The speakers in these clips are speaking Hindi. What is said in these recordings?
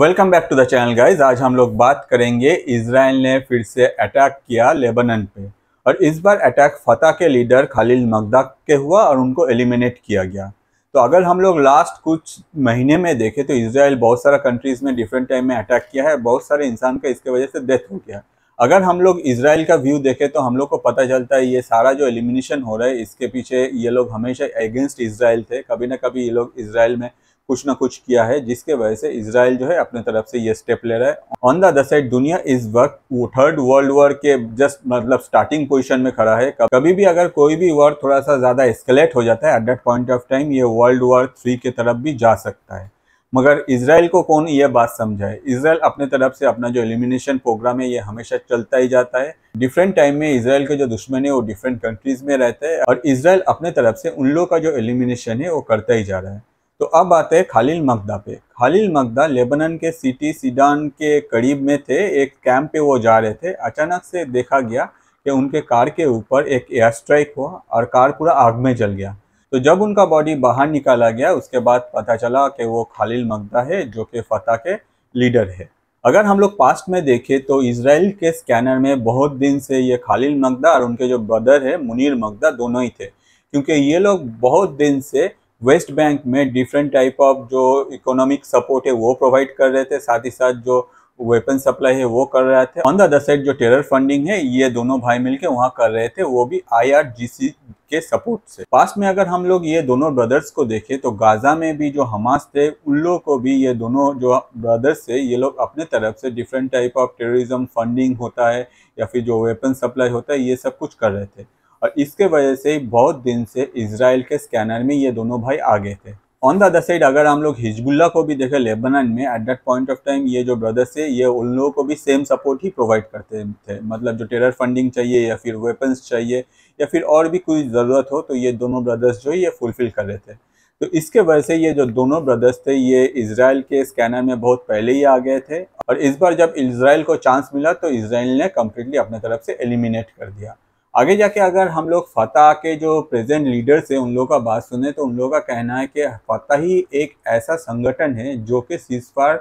welcome back to the channel guys आज हम लोग बात करेंगे इसराइल ने फिर से अटैक किया लेबनन पे और इस बार अटैक फतेह के लीडर खालिल मकदा के हुआ और उनको एलिमिनेट किया गया तो अगर हम लोग लास्ट कुछ महीने में देखें तो इसराइल बहुत सारा कंट्रीज़ में डिफरेंट टाइम में अटैक किया है बहुत सारे इंसान का इसके वजह से डेथ हो गया अगर हम लोग इसराइल का व्यू देखें तो हम लोग को पता चलता है ये सारा जो एलिमिनेशन हो रहा है इसके पीछे ये लोग हमेशा अगेंस्ट इसराइल थे कभी ना कभी ये लोग इसराइल में कुछ ना कुछ किया है जिसके वजह से इसराइल जो है अपने तरफ से ये स्टेप ले रहा है ऑन द अदर साइड दुनिया इस वक्त थर्ड वर्ल्ड वॉर के जस्ट मतलब स्टार्टिंग पोजिशन में खड़ा है कभी भी अगर कोई भी वॉर थोड़ा सा ज़्यादा एस्केलेट हो जाता है at that point of time ये वर्ल्ड वॉर थ्री के तरफ भी जा सकता है मगर इसराइल को कौन ये बात समझाए इसराइल अपने तरफ से अपना जो एलिमिनेशन प्रोग्राम है ये हमेशा चलता ही जाता है डिफरेंट टाइम में इसराइल के जो दुश्मन है वो डिफरेंट कंट्रीज में रहते हैं और इसराइल अपने तरफ से उन लोगों का जो एलिमिनेशन है वो करता ही जा रहा है तो अब आते हैं खालिल मकदा पे खालिल मकदा लेबनन के सिटी सीडान के करीब में थे एक कैंप पे वो जा रहे थे अचानक से देखा गया कि उनके कार के ऊपर एक एयर स्ट्राइक हुआ और कार पूरा आग में जल गया तो जब उनका बॉडी बाहर निकाला गया उसके बाद पता चला कि वो खालिल मकदा है जो कि फ़तेह के लीडर है अगर हम लोग पास्ट में देखें तो इसराइल के स्कैनर में बहुत दिन से ये खालिल मकदा और उनके जो ब्रदर है मुनीर मकदा दोनों ही थे क्योंकि ये लोग बहुत दिन से वेस्ट बैंक में डिफरेंट टाइप ऑफ जो इकोनॉमिक सपोर्ट है वो प्रोवाइड कर रहे थे साथ ही साथ जो वेपन सप्लाई है वो कर रहे थे ऑन द अदर साइड जो टेरर फंडिंग है ये दोनों भाई मिलके वहाँ कर रहे थे वो भी आईआरजीसी के सपोर्ट से पास में अगर हम लोग ये दोनों ब्रदर्स को देखें तो गाजा में भी जो हमास थे उन लोगों को भी ये दोनों जो ब्रदर्स थे ये लोग अपने तरफ से different type of terrorism funding होता है या फिर जो वेपन सप्लाई होता है ये सब कुछ कर रहे थे और इसके वजह से बहुत दिन से इसराइल के स्कैनर में ये दोनों भाई आगे थे ऑन द अदर साइड अगर हम लोग हिजबुल्ला को भी देखें लेबनान में at that point of time ये जो ब्रदर्स है ये उन लोगों को भी सेम सपोर्ट ही प्रोवाइड करते थे मतलब जो टेरर फंडिंग चाहिए या फिर वेपन्स चाहिए या फिर और भी कोई ज़रूरत हो तो ये दोनों ब्रदर्स जो ये फुलफिल कर रहे थे तो इसके वजह से ये जो दोनों ब्रदर्स थे ये इसराइल के स्कैनर में बहुत पहले ही आ गए थे और इस बार जब इसराइल को चांस मिला तो इसराइल ने कम्प्लीटली अपने तरफ से एलिमिनेट कर दिया आगे जाके अगर हम लोग फतेह के जो प्रेजेंट लीडर्स हैं उन लोगों का बात सुने तो उन लोगों का कहना है कि फतेह ही एक ऐसा संगठन है जो कि सीजफायर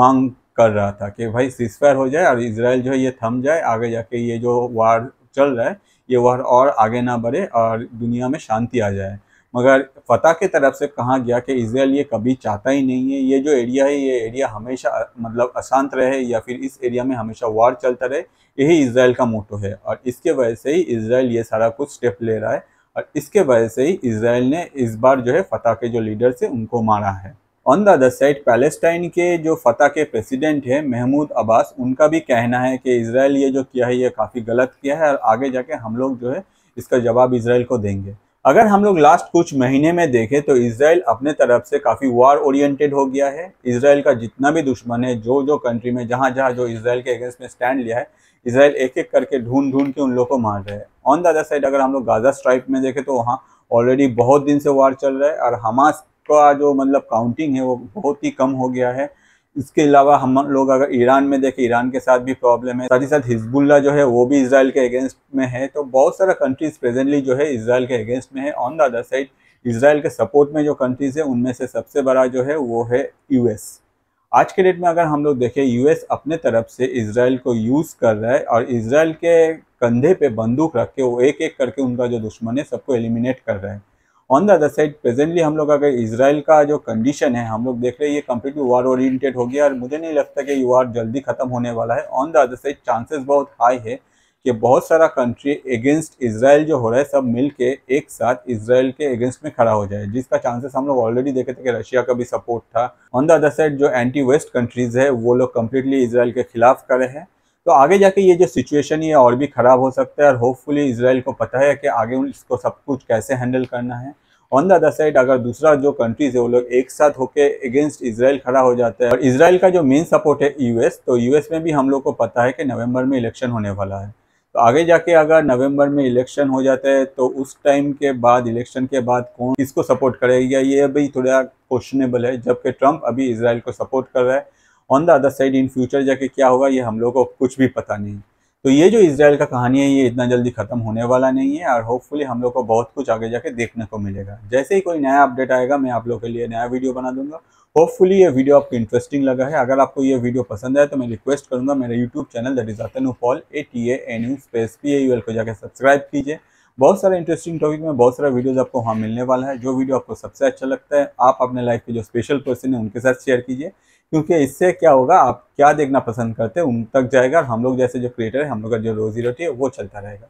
मांग कर रहा था कि भाई सीजफायर हो जाए और इसराइल जो है ये थम जाए आगे जाके ये जो वार चल रहा है ये वार और आगे ना बढ़े और दुनिया में शांति आ जाए मगर फ़तेह की तरफ से कहा गया कि इसराइल ये कभी चाहता ही नहीं है ये जो एरिया है ये एरिया हमेशा मतलब अशांत रहे या फिर इस एरिया में हमेशा वार चलता रहे यही इसराइल का मोटो है और इसके वजह से ही इसराइल ये सारा कुछ स्टेप ले रहा है और इसके वजह से ही इसराइल ने इस बार जो है फतह के जो लीडर्स है उनको मारा है on the other side Palestine के जो फतह के प्रेसिडेंट है महमूद अब्बास उनका भी कहना है कि इसराइल ये जो किया है ये काफ़ी गलत किया है और आगे जाके हम लोग जो है इसका जवाब इसराइल को देंगे अगर हम लोग लास्ट कुछ महीने में देखें तो इसराइल अपने तरफ से काफ़ी वार ओरिएंटेड हो गया है इसराइल का जितना भी दुश्मन है जो जो कंट्री में जहाँ जहाँ जो इसराइल के अगेंस्ट में स्टैंड लिया है इसराइल एक एक करके ढूंढ ढूंढ के उन लोग को मार रहे हैं ऑन द अदर साइड अगर हम लोग गाजा स्ट्राइप में देखें तो वहाँ ऑलरेडी बहुत दिन से वार चल रहा है और हमास का जो मतलब काउंटिंग है वो बहुत ही कम हो गया है इसके अलावा हम लोग अगर ईरान में देखें ईरान के साथ भी प्रॉब्लम है साथ ही साथ हिजबुल्ला जो है वो भी इसराइल के अगेंस्ट में है तो बहुत सारा कंट्रीज प्रेजेंटली जो है इसराइल के अगेंस्ट में है on the other side Israel के सपोर्ट में जो कंट्रीज है उनमें से सबसे बड़ा जो है वो है यूएस आज के डेट में अगर हम लोग देखें यूएस अपने तरफ से इसराइल को यूज़ कर रहा है और इसराइल के कंधे पे बंदूक रख के वो एक एक करके उनका जो दुश्मन है सबको एलिमिनेट कर रहा है on the other side presently हम लोग अगर इसराइल का जो कंडीशन है हम लोग देख रहे हैं ये कम्प्लीटली वार ओरिएंटेड हो गया और मुझे नहीं लगता कि ये वार जल्दी ख़त्म होने वाला है on the other side chances बहुत हाई है कि बहुत सारा कंट्री अगेंस्ट इसराइल जो हो रहा है सब मिल के एक साथ इसराइल के अगेंस्ट में खड़ा हो जाए जिसका चांसेस हम लोग ऑलरेडी देखे थे कि रशिया का भी सपोर्ट था ऑन द अदर साइड जो एंटी वेस्ट कंट्रीज़ है वो लोग कम्प्लीटली इसराइल के खिलाफ खड़े हैं तो आगे जाके ये जो सिचुएशन है और भी ख़राब हो सकता है और होपफुली इसराइल को पता है कि आगे इसको सब कुछ कैसे हैंडल करना है ऑन द अदर साइड अगर दूसरा जो कंट्रीज है वो लोग एक साथ होकर अगेंस्ट इसराइल खड़ा हो जाता है और इसराइल का जो मेन सपोर्ट है यूएस तो यूएस में भी हम लोग को पता है कि नवंबर में इलेक्शन होने वाला है तो आगे जाके अगर नवंबर में इलेक्शन हो जाता है तो उस टाइम के बाद इलेक्शन के बाद कौन किसको सपोर्ट करेगा ये भी थोड़ा क्वेश्चनेबल है जबकि ट्रंप अभी इसराइल को सपोर्ट कर रहा है on the other side in future जाके क्या होगा ये हम लोग को कुछ भी पता नहीं तो ये जो इसराइल का कहानी है ये इतना जल्दी ख़त्म होने वाला नहीं है और होपफुली हम लोग को बहुत कुछ आगे जाके देखने को मिलेगा जैसे ही कोई नया अपडेट आएगा मैं आप लोग के लिए नया वीडियो बना दूंगा होपफुली ये वीडियो आपको इंटरेस्टिंग लगा है अगर आपको ये वीडियो पसंद आए तो मैं रिक्वेस्ट करूँगा मेरा YouTube channel that is Atanu Paul A T A N U space P A L को जाकर सब्सक्राइब कीजिए बहुत सारे इंटरेस्टिंग टॉपिक में बहुत सारे वीडियोज़ आपको वहाँ मिलने वाला है जो वीडियो आपको सबसे अच्छा लगता है आप अपने लाइफ के जो स्पेशल पर्सन है उनके साथ शेयर कीजिए क्योंकि इससे क्या होगा आप क्या देखना पसंद करते हैं उन तक जाएगा और हम लोग जैसे जो क्रिएटर है हम लोग का जो रोजी रोटी है वो चलता रहेगा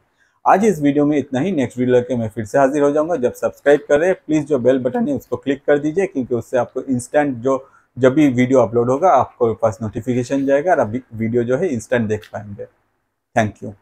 आज इस वीडियो में इतना ही नेक्स्ट वीडियो के मैं फिर से हाजिर हो जाऊंगा जब सब्सक्राइब करें प्लीज़ जो बेल बटन है उसको क्लिक कर दीजिए क्योंकि उससे आपको इंस्टेंट जो जब भी वीडियो अपलोड होगा आपको पास नोटिफिकेशन जाएगा और अभी वीडियो जो है इंस्टेंट देख पाएंगे थैंक यू